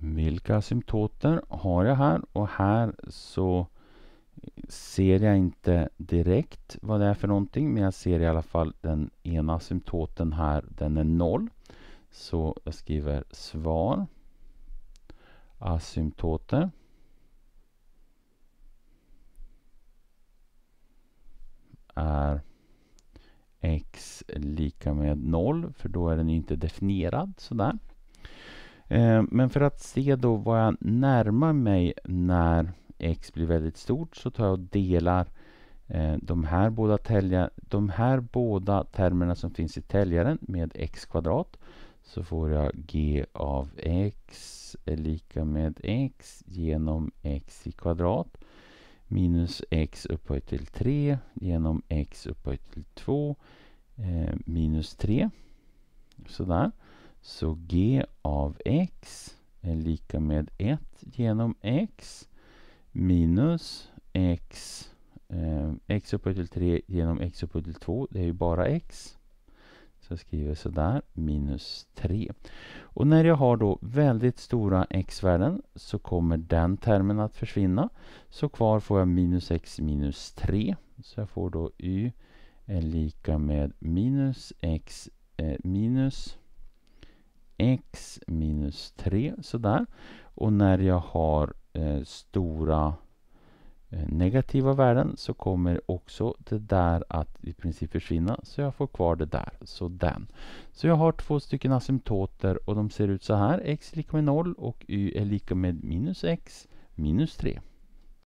Vilka asymptoter har jag här? Och här så ser jag inte direkt vad det är för någonting men jag ser i alla fall den ena asymptoten här, den är noll. Så jag skriver svar asymptoter. är x lika med noll för då är den inte definierad sådär. Eh, men för att se då vad jag närmar mig när x blir väldigt stort så tar jag och delar eh, de här båda, tälja, de här båda termerna som finns i täljaren med x kvadrat. Så får jag g av x är lika med x genom x i kvadrat minus x upphöjt till 3 genom x upphöjt till 2 eh, minus 3. Sådär. Så g av x är lika med 1 genom x minus x eh, x upphöjt till 3 genom x upphöjt till 2. Det är ju bara x. Så jag skriver sådär, minus 3. Och när jag har då väldigt stora x-värden så kommer den termen att försvinna. Så kvar får jag minus x minus 3. Så jag får då y är lika med minus x eh, minus x minus 3, sådär. Och när jag har eh, stora eh, negativa värden så kommer också det där att i princip försvinna så jag får kvar det där, så den. Så jag har två stycken asymptoter och de ser ut så här. x är lika med 0 och y är lika med minus x minus 3.